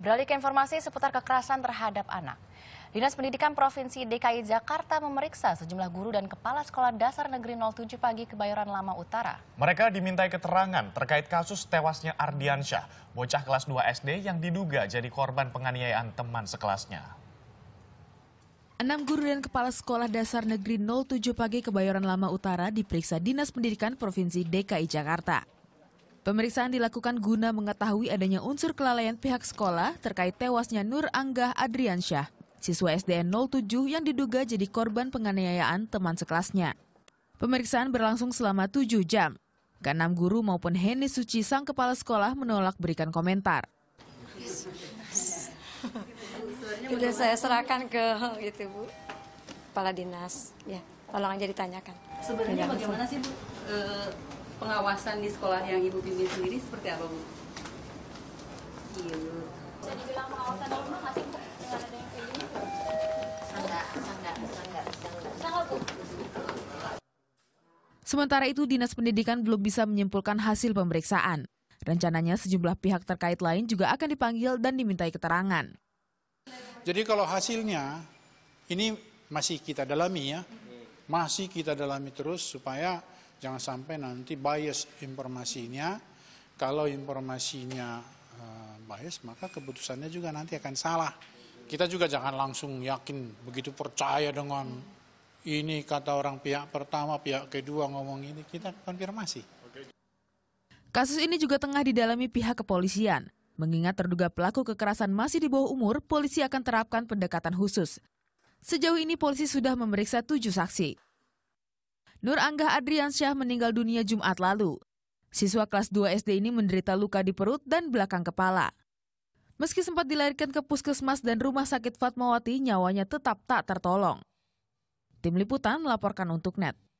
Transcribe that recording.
Beralih ke informasi seputar kekerasan terhadap anak. Dinas Pendidikan Provinsi DKI Jakarta memeriksa sejumlah guru dan kepala sekolah dasar negeri 07 pagi Kebayoran Lama Utara. Mereka dimintai keterangan terkait kasus tewasnya Ardiansyah, bocah kelas 2 SD yang diduga jadi korban penganiayaan teman sekelasnya. Enam guru dan kepala sekolah dasar negeri 07 pagi Kebayoran Lama Utara diperiksa Dinas Pendidikan Provinsi DKI Jakarta. Pemeriksaan dilakukan guna mengetahui adanya unsur kelalaian pihak sekolah terkait tewasnya Nur Anggah Adriansyah, siswa SDN 07 yang diduga jadi korban penganiayaan teman sekelasnya. Pemeriksaan berlangsung selama 7 jam. Keenam guru maupun Heni Suci sang kepala sekolah menolak berikan komentar. Sudah saya serahkan ke itu Bu, kepala dinas. Ya, tolong aja ditanyakan. Sebenarnya bagaimana sih Bu? Eh, pengawasan di sekolah yang ibu pimpin sendiri seperti apa bu? Iya. Bisa dibilang pengawasan di rumah nggak Sementara itu, Dinas Pendidikan belum bisa menyimpulkan hasil pemeriksaan. Rencananya sejumlah pihak terkait lain juga akan dipanggil dan dimintai keterangan. Jadi kalau hasilnya, ini masih kita dalami ya, masih kita dalami terus supaya Jangan sampai nanti bias informasinya. Kalau informasinya eh, bias, maka keputusannya juga nanti akan salah. Kita juga jangan langsung yakin, begitu percaya dengan ini kata orang pihak pertama, pihak kedua ngomong ini, kita konfirmasi. Kasus ini juga tengah didalami pihak kepolisian. Mengingat terduga pelaku kekerasan masih di bawah umur, polisi akan terapkan pendekatan khusus. Sejauh ini polisi sudah memeriksa tujuh saksi. Nur Anggah Adriansyah meninggal dunia Jumat lalu. Siswa kelas 2 SD ini menderita luka di perut dan belakang kepala. Meski sempat dilahirkan ke puskesmas dan rumah sakit Fatmawati, nyawanya tetap tak tertolong. Tim Liputan melaporkan untuk NET.